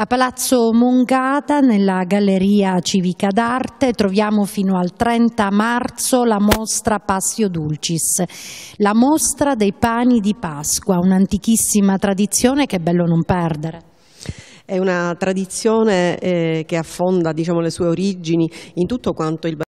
A Palazzo Mongata, nella Galleria Civica d'Arte, troviamo fino al 30 marzo la mostra Passio Dulcis, la mostra dei pani di Pasqua, un'antichissima tradizione che è bello non perdere. È una tradizione eh, che affonda diciamo, le sue origini in tutto quanto il